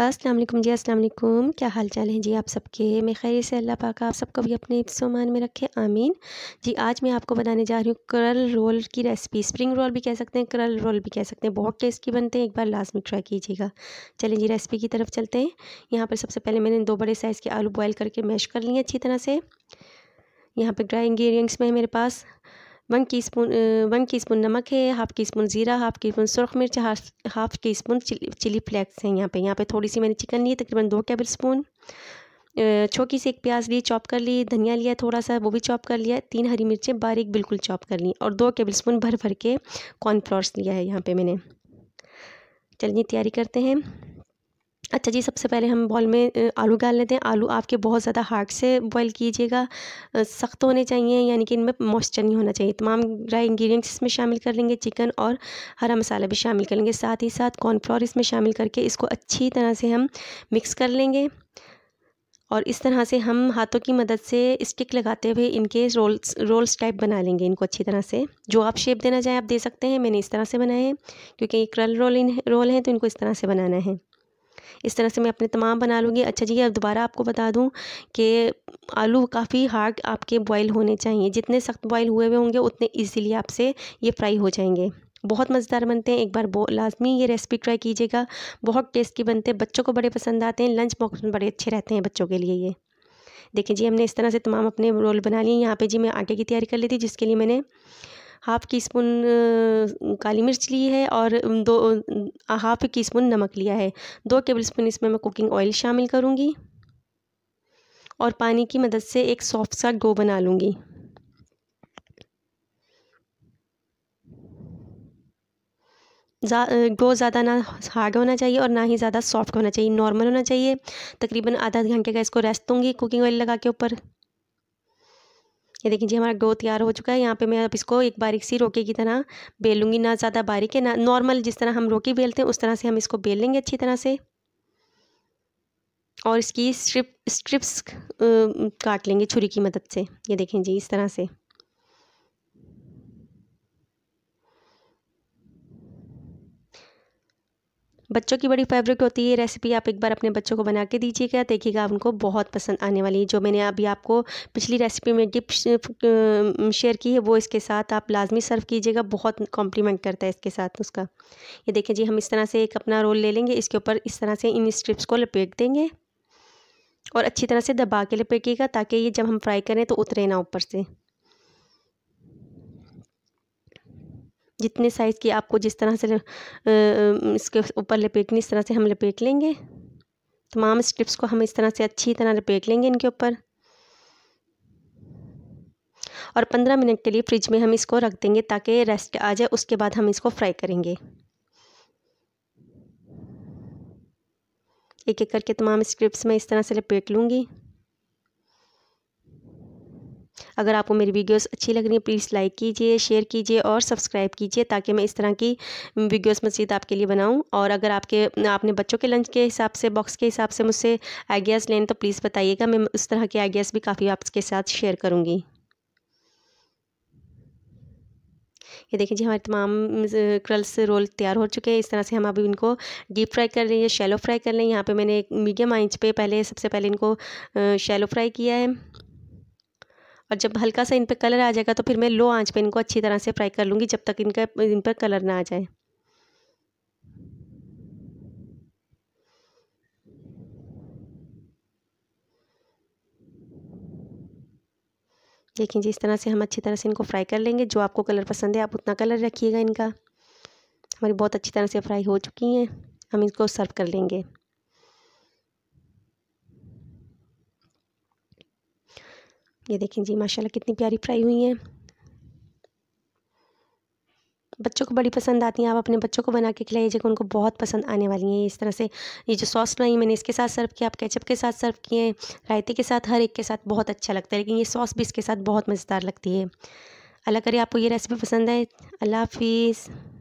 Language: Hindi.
अस्सलाम वालेकुम जी अस्सलाम वालेकुम क्या हाल चाल हैं जी आप सबके मैं खैर से अल्लाह पाक आप सबको भी अपने सामान में रखे आमीन जी आज मैं आपको बताने जा रही हूँ करल रोल की रेसिपी स्प्रिंग रोल भी कह सकते हैं करल रोल भी कह सकते हैं बहुत टेस्टी बनते हैं एक बार लास्ट में ट्राई कीजिएगा चलें जी रेसिपी की तरफ चलते हैं यहाँ पर सबसे पहले मैंने दो बड़े साइज़ के आलू बॉयल करके मैश कर लिए अच्छी तरह से यहाँ पर ड्राई इंग्रेडिएंट्स में है मेरे पास one teaspoon one teaspoon नमक है हाफ़ टी स्पून ज़ीरा हाफ़ टी स्पून सुरख मिर्च half teaspoon chilli chilli flakes हैं यहाँ पे यहाँ पे थोड़ी सी मैंने चिकन ली तकरीबन दो टेबल स्पून छोटी सी एक प्याज ली चॉप कर ली धनिया लिया थोड़ा सा वो भी चॉप कर लिया तीन हरी मिर्चें बारीक बिल्कुल चॉप कर ली और दो टेबल स्पून भर भर के कॉर्नफ्लॉर्स लिया है यहाँ पर मैंने चलिए तैयारी करते हैं अच्छा जी सबसे पहले हम बॉल में आलू डाल लेते हैं आलू आपके बहुत ज़्यादा हार्ड से बॉईल कीजिएगा सख्त होने चाहिए यानी कि इनमें मॉइस्चर नहीं होना चाहिए तमाम ड्राई इंग्रेडिएंट्स इसमें शामिल कर लेंगे चिकन और हरा मसाला भी शामिल कर लेंगे साथ ही साथ कॉर्नफ्लोर इसमें शामिल करके इसको अच्छी तरह से हम मिक्स कर लेंगे और इस तरह से हम हाथों की मदद से स्टिक लगाते हुए इनके रोल्स रोल्स टाइप बना लेंगे इनको अच्छी तरह से जो आप शेप देना चाहें आप दे सकते हैं मैंने इस तरह से बनाए हैं क्योंकि ये क्रल रोल इन रोल हैं तो इनको इस तरह से बनाना है इस तरह से मैं अपने तमाम बना लूँगी अच्छा जी अब दोबारा आपको बता दूँ कि आलू काफ़ी हार्ड आपके बॉयल होने चाहिए जितने सख्त बॉयल हुए हुए होंगे उतने ईजीली आपसे ये फ्राई हो जाएंगे बहुत मज़ेदार बनते हैं एक बार लाजमी ये रेसिपी ट्राई कीजिएगा बहुत टेस्टी बनते हैं बच्चों को बड़े पसंद आते हैं लंच बॉक्स में बड़े अच्छे रहते हैं बच्चों के लिए ये देखिए जी हमने इस तरह से तमाम अपने रोल बना लिए यहाँ पे जी मैं आटे की तैयारी कर ली थी जिसके लिए मैंने हाफ़ टी स्पून काली मिर्च ली है और दो हाफ़ टी स्पून नमक लिया है दो टेबल स्पून इसमें मैं कुकिंग ऑयल शामिल करूँगी और पानी की मदद से एक सॉफ्ट सा डो बना लूँगी डो ज़्यादा ना हार्ड होना चाहिए और ना ही ज़्यादा सॉफ्ट होना चाहिए नॉर्मल होना चाहिए तकरीबन आधा घंटे का इसको रेस्ट दूँगी कुकिंग ऑयल लगा के ऊपर ये देखें जी हमारा गो तैयार हो चुका है यहाँ पे मैं अब इसको एक बारीक सी रोके की तरह बेलूँगी ना ज़्यादा बारीक है ना नॉर्मल जिस तरह हम रोकी बेलते हैं उस तरह से हम इसको बेल लेंगे अच्छी तरह से और इसकी स्ट्रिप स्ट्रिप्स काट लेंगे छुरी की मदद से ये देखें जी इस तरह से बच्चों की बड़ी फेवरेट होती है ये रेसिपी आप एक बार अपने बच्चों को बना के दीजिएगा देखिएगा उनको बहुत पसंद आने वाली है जो मैंने अभी आपको पिछली रेसिपी में डिप शेयर की है वो इसके साथ आप लाजमी सर्व कीजिएगा बहुत कॉम्प्लीमेंट करता है इसके साथ उसका ये देखें जी हम इस तरह से एक अपना रोल ले लेंगे इसके ऊपर इस तरह से इन स्ट्रिप्स को लपेट देंगे और अच्छी तरह से दबा के लपेटिएगा ताकि ये जब हम फ्राई करें तो उतरे ना ऊपर से जितने साइज़ की आपको जिस तरह से इसके ऊपर लपेटनी इस तरह से हम लपेट लेंगे तमाम स्ट्रिप्स को हम इस तरह से अच्छी तरह लपेट लेंगे इनके ऊपर और पंद्रह मिनट के लिए फ्रिज में हम इसको रख देंगे ताकि रेस्ट आ जाए उसके बाद हम इसको फ्राई करेंगे एक एक करके तमाम स्ट्रिप्स में इस तरह से लपेट लूँगी अगर आपको मेरी वीडियोस अच्छी लग रही है प्लीज़ लाइक कीजिए शेयर कीजिए और सब्सक्राइब कीजिए ताकि मैं इस तरह की वीडियोस मज़ीद आपके लिए बनाऊँ और अगर आपके आपने बच्चों के लंच के हिसाब से बॉक्स के हिसाब से मुझसे आइडियाज़ लें तो प्लीज़ बताइएगा मैं उस तरह के आइडियाज़ भी काफ़ी आपके साथ शेयर करूँगी ये देखिए जी हमारे तमाम क्रल्स रोल तैयार हो चुके हैं इस तरह से हम अभी इनको डीप फ्राई कर रहे हैं या शैलो फ्राई कर रहे हैं यहाँ पे मैंने एक मीडियम आंच पे पहले सबसे पहले इनको शैलो फ्राई किया है और जब हल्का सा इन पर कलर आ जाएगा तो फिर मैं लो आंच पे इनको अच्छी तरह से फ्राई कर लूँगी जब तक इनका इन पर कलर ना आ जाए देखिए जी इस तरह से हम अच्छी तरह से इनको फ्राई कर लेंगे जो आपको कलर पसंद है आप उतना कलर रखिएगा इनका हमारी बहुत अच्छी तरह से फ्राई हो चुकी हैं हम इसको सर्व कर लेंगे ये देखें जी माशाल्लाह कितनी प्यारी फ्राई हुई हैं बच्चों को बड़ी पसंद आती हैं आप अपने बच्चों को बना के खिलाइए जगह उनको बहुत पसंद आने वाली हैं इस तरह से ये जो सॉस बनाई मैंने इसके साथ सर्व किया आप केचप के साथ सर्व किए रायते के साथ हर एक के साथ बहुत अच्छा लगता है लेकिन ये सॉस भी इसके साथ बहुत मज़ेदार लगती है अल्लाह करे आपको ये रेसिपी पसंद आए अल्लाह हाफिज़